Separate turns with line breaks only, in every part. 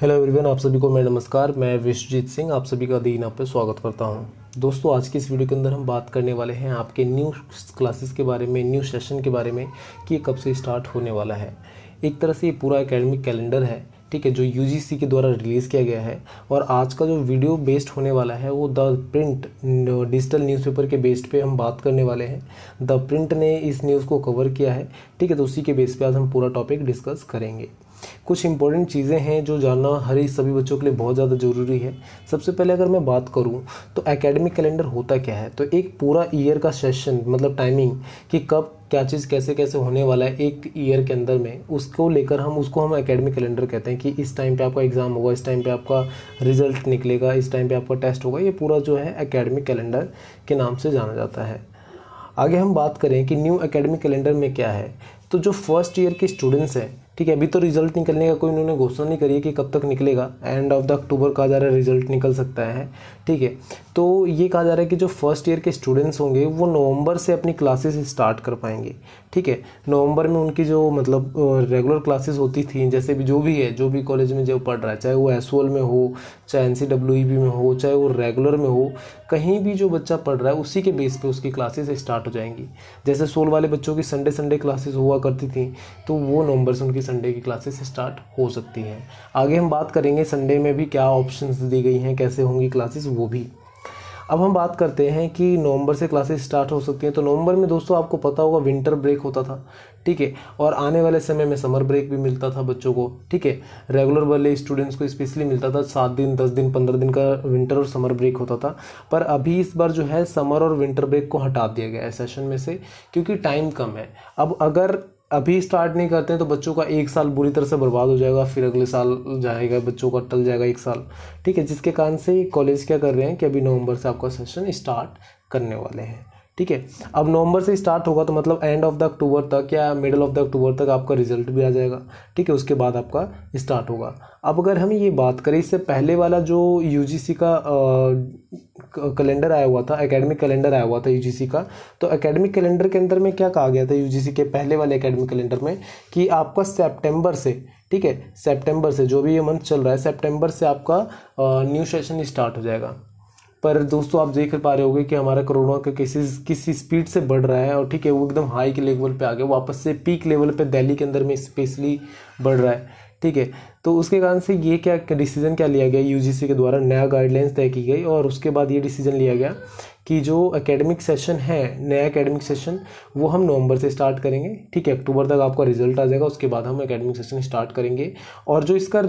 hello everyone आप सभी को मेरा नमस्कार मैं विश्वजीत सिंह आप सभी का आप पर स्वागत करता हूं दोस्तों आज की इस वीडियो के अंदर हम बात करने वाले हैं आपके न्यू क्लासेस के बारे में न्यू सेशन के बारे में कि कब से स्टार्ट होने वाला है एक तरह से ये पूरा एकेडमिक कैलेंडर है ठीक है जो यू के द्वारा रिलीज़ किया गया है और आज का जो वीडियो बेस्ड होने वाला है वो द प्रिंट डिजिटल न्यूज़पेपर के बेस्ड पे हम बात करने वाले हैं द प्रिंट ने इस न्यूज़ को कवर किया है ठीक है तो उसी के बेस पे आज हम पूरा टॉपिक डिस्कस करेंगे कुछ इंपॉर्टेंट चीज़ें हैं जो जानना हर एक सभी बच्चों के लिए बहुत ज़्यादा ज़रूरी है सबसे पहले अगर मैं बात करूँ तो एकेडमिक कैलेंडर होता क्या है तो एक पूरा ईयर का सेशन मतलब टाइमिंग कि कब क्या चीज़ कैसे कैसे होने वाला है एक ईयर के अंदर में उसको लेकर हम उसको हम एकेडमिक कैलेंडर कहते हैं कि इस टाइम पे आपका एग्ज़ाम होगा इस टाइम पे आपका रिजल्ट निकलेगा इस टाइम पे आपका टेस्ट होगा ये पूरा जो है एकेडमिक कैलेंडर के नाम से जाना जाता है आगे हम बात करें कि न्यू एकेडमिक कैलेंडर में क्या है तो जो फर्स्ट ईयर के स्टूडेंट्स हैं ठीक है अभी तो रिजल्ट निकलने का कोई उन्होंने घोषणा नहीं करी है कि कब तक निकलेगा एंड ऑफ द अक्टूबर कहा जा रहा है रिजल्ट निकल सकता है ठीक है तो ये कहा जा रहा है कि जो फर्स्ट ईयर के स्टूडेंट्स होंगे वो नवंबर से अपनी क्लासेस स्टार्ट कर पाएंगे ठीक है नवंबर में उनकी जो मतलब रेगुलर क्लासेस होती थी जैसे भी जो भी है जो भी कॉलेज में जो पढ़ रहा है चाहे वो एस में हो चाहे एन e में हो चाहे वो रेगुलर में हो कहीं भी जो बच्चा पढ़ रहा है उसी के बेस पे उसकी क्लासेस स्टार्ट हो जाएंगी जैसे सोल वाले बच्चों की संडे संडे क्लासेस हुआ करती थी तो वो नवंबर से उनकी संडे की क्लासेस स्टार्ट हो सकती हैं आगे हम बात करेंगे संडे में भी क्या ऑप्शंस दी गई हैं कैसे होंगी क्लासेस वो भी अब हम बात करते हैं कि नवंबर से क्लासेस स्टार्ट हो सकती हैं तो नवंबर में दोस्तों आपको पता होगा विंटर ब्रेक होता था ठीक है और आने वाले समय में समर ब्रेक भी मिलता था बच्चों को ठीक है रेगुलर वाले स्टूडेंट्स को स्पेशली मिलता था सात दिन दस दिन पंद्रह दिन का विंटर और समर ब्रेक होता था पर अभी इस बार जो है समर और विंटर ब्रेक को हटा दिया गया है सेशन में से क्योंकि टाइम कम है अब अगर अभी स्टार्ट नहीं करते हैं तो बच्चों का एक साल बुरी तरह से बर्बाद हो जाएगा फिर अगले साल जाएगा बच्चों का टल जाएगा एक साल ठीक है जिसके कारण से कॉलेज क्या कर रहे हैं कि अभी नवंबर से आपका सेशन स्टार्ट करने वाले हैं ठीक है अब नवंबर से स्टार्ट होगा तो मतलब एंड ऑफ द अक्टूबर तक या मिडल ऑफ द अक्टूबर तक आपका रिजल्ट भी आ जाएगा ठीक है उसके बाद आपका स्टार्ट होगा अब अगर हम ये बात करें इससे पहले वाला जो यू का कैलेंडर आया हुआ था एकेडमिक कैलेंडर आया हुआ था यू का तो एकेडमिक कैलेंडर के अंदर में क्या कहा गया था यू के पहले वाले एकेडमिक कैलेंडर में कि आपका सेप्टेम्बर से ठीक है सेप्टेम्बर से जो भी ये मंथ चल रहा है सेप्टेम्बर से आपका न्यू सेशन स्टार्ट हो जाएगा पर दोस्तों आप देख पा रहे हो कि हमारा कोरोना का केसेस किसी स्पीड से बढ़ रहा है और ठीक है वो एकदम हाई के लेवल पे आ गया वापस से पीक लेवल पे दिल्ली के अंदर में स्पेशली बढ़ रहा है ठीक है तो उसके कारण से ये क्या डिसीज़न क्या लिया गया यूजीसी के द्वारा नया गाइडलाइंस तय की गई और उसके बाद ये डिसीज़न लिया गया कि जो एकेडमिक सेशन है नया एकेडमिक सेशन वो हम नवंबर से स्टार्ट करेंगे ठीक है अक्टूबर तक आपका रिजल्ट आ जाएगा उसके बाद हम एकेडमिक सेशन स्टार्ट करेंगे और जो इसका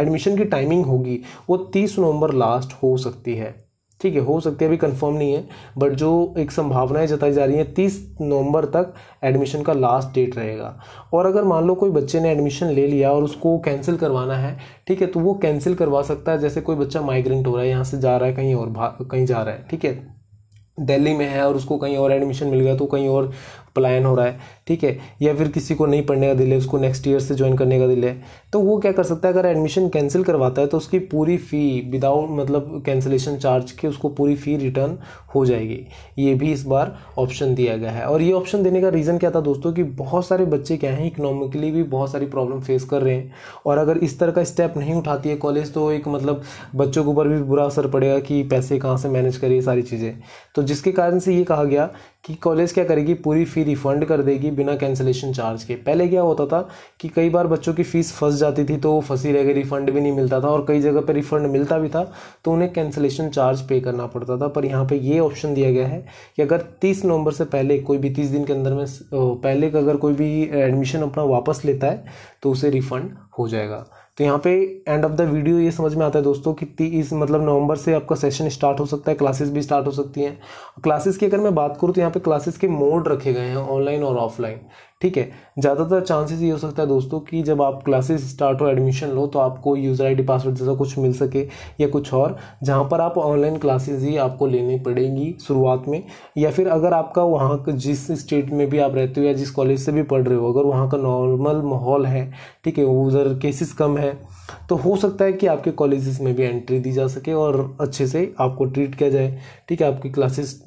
एडमिशन की टाइमिंग होगी वो तीस नवंबर लास्ट हो सकती है ठीक है हो सकती है अभी कंफर्म नहीं है बट जो एक संभावनाएं जताई जा रही हैं तीस नवंबर तक एडमिशन का लास्ट डेट रहेगा और अगर मान लो कोई बच्चे ने एडमिशन ले लिया और उसको कैंसिल करवाना है ठीक है तो वो कैंसिल करवा सकता है जैसे कोई बच्चा माइग्रेंट हो रहा है यहाँ से जा रहा है कहीं और कहीं जा रहा है ठीक है दिल्ली में है और उसको कहीं और एडमिशन मिल गया तो कहीं और प्लान हो रहा है ठीक है या फिर किसी को नहीं पढ़ने का दिल है उसको नेक्स्ट ईयर से ज्वाइन करने का दिल है तो वो क्या कर सकता है अगर एडमिशन कैंसिल करवाता है तो उसकी पूरी फ़ी विदाउट मतलब कैंसिलेशन चार्ज के उसको पूरी फ़ी रिटर्न हो जाएगी ये भी इस बार ऑप्शन दिया गया है और ये ऑप्शन देने का रीज़न क्या था दोस्तों कि बहुत सारे बच्चे क्या हैं इकोनॉमिकली भी बहुत सारी प्रॉब्लम फेस कर रहे हैं और अगर इस तरह का स्टेप नहीं उठाती है कॉलेज तो एक मतलब बच्चों के ऊपर भी बुरा असर पड़ेगा कि पैसे कहाँ से मैनेज करिए सारी चीज़ें तो तो जिसके कारण से ये कहा गया कि कॉलेज क्या करेगी पूरी फ़ी रिफंड कर देगी बिना कैंसिलेशन चार्ज के पहले क्या होता था कि कई बार बच्चों की फ़ीस फंस जाती थी तो वो फंसी रह गई रिफंड भी नहीं मिलता था और कई जगह पर रिफंड मिलता भी था तो उन्हें कैंसिलेशन चार्ज पे करना पड़ता था पर यहाँ पर ये ऑप्शन दिया गया है कि अगर तीस नवंबर से पहले कोई भी तीस दिन के अंदर में पहले अगर कोई भी एडमिशन अपना वापस लेता है तो उसे रिफंड हो जाएगा तो यहाँ पे एंड ऑफ द वीडियो ये समझ में आता है दोस्तों कि तीस मतलब नवंबर से आपका सेशन स्टार्ट हो सकता है क्लासेस भी स्टार्ट हो सकती हैं क्लासेस की अगर मैं बात करूँ तो यहाँ पे क्लासेस के मोड रखे गए हैं ऑनलाइन और ऑफलाइन ठीक है ज़्यादातर चांसेस ये हो सकता है दोस्तों कि जब आप क्लासेस स्टार्ट हो एडमिशन लो तो आपको यूज़र आईडी पासवर्ड जैसा कुछ मिल सके या कुछ और जहाँ पर आप ऑनलाइन क्लासेस ही आपको लेनी पड़ेंगी शुरुआत में या फिर अगर आपका वहाँ का जिस स्टेट में भी आप रहते हो या जिस कॉलेज से भी पढ़ रहे हो अगर वहाँ का नॉर्मल माहौल है ठीक है उधर केसेस कम है तो हो सकता है कि आपके कॉलेजेस में भी एंट्री दी जा सके और अच्छे से आपको ट्रीट किया जाए ठीक है आपकी क्लासेस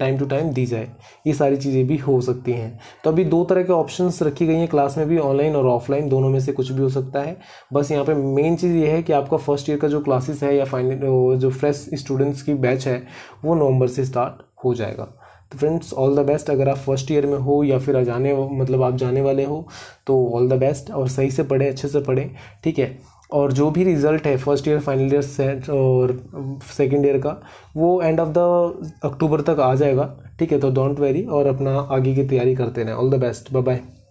टाइम टू टाइम दी जाए ये सारी चीज़ें भी हो सकती हैं तो अभी दो तरह के के ऑप्शंस रखी गई हैं क्लास में भी ऑनलाइन और ऑफलाइन दोनों में से कुछ भी हो सकता है बस यहाँ पे मेन चीज़ ये है कि आपका फर्स्ट ईयर का जो क्लासेस है या फाइनल जो फ्रेश स्टूडेंट्स की बैच है वो नवंबर से स्टार्ट हो जाएगा तो फ्रेंड्स ऑल द बेस्ट अगर आप फर्स्ट ईयर में हो या फिर जाने मतलब आप जाने वाले हो तो ऑल द बेस्ट और सही से पढ़ें अच्छे से पढ़ें ठीक है और जो भी रिजल्ट है first year final year set और सेकेंड ईयर का वो एंड ऑफ द अक्टूबर तक आ जाएगा ठीक है तो डोंट वेरी और अपना आगे की तैयारी करते रहें all the best bye bye